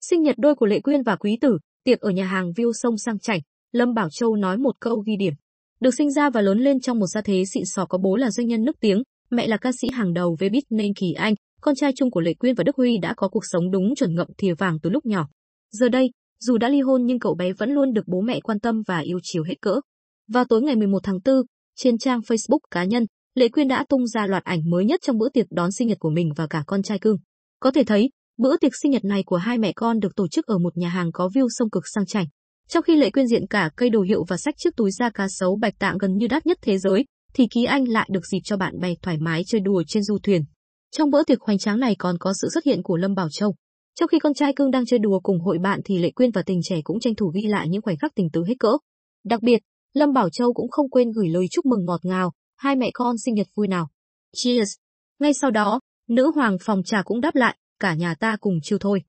Sinh nhật đôi của Lệ Quyên và Quý Tử, tiệc ở nhà hàng View sông sang chảnh, Lâm Bảo Châu nói một câu ghi điểm. Được sinh ra và lớn lên trong một gia thế xịn sò có bố là doanh nhân nức tiếng, mẹ là ca sĩ hàng đầu về beat nên Kỳ Anh, con trai chung của Lệ Quyên và Đức Huy đã có cuộc sống đúng chuẩn ngậm thìa vàng từ lúc nhỏ. Giờ đây, dù đã ly hôn nhưng cậu bé vẫn luôn được bố mẹ quan tâm và yêu chiều hết cỡ. Vào tối ngày 11 tháng 4, trên trang Facebook cá nhân, Lệ Quyên đã tung ra loạt ảnh mới nhất trong bữa tiệc đón sinh nhật của mình và cả con trai cưng. Có thể thấy, Bữa tiệc sinh nhật này của hai mẹ con được tổ chức ở một nhà hàng có view sông cực sang chảnh. Trong khi Lệ Quyên diện cả cây đồ hiệu và sách chiếc túi da cá sấu bạch tạng gần như đắt nhất thế giới, thì Ký Anh lại được dịp cho bạn bè thoải mái chơi đùa trên du thuyền. Trong bữa tiệc hoành tráng này còn có sự xuất hiện của Lâm Bảo Châu. Trong khi con trai cưng đang chơi đùa cùng hội bạn thì Lệ Quyên và tình trẻ cũng tranh thủ ghi lại những khoảnh khắc tình tứ hết cỡ. Đặc biệt, Lâm Bảo Châu cũng không quên gửi lời chúc mừng ngọt ngào, hai mẹ con sinh nhật vui nào. Cheers! Ngay sau đó, nữ hoàng phòng trà cũng đáp lại, cả nhà ta cùng chiêu thôi.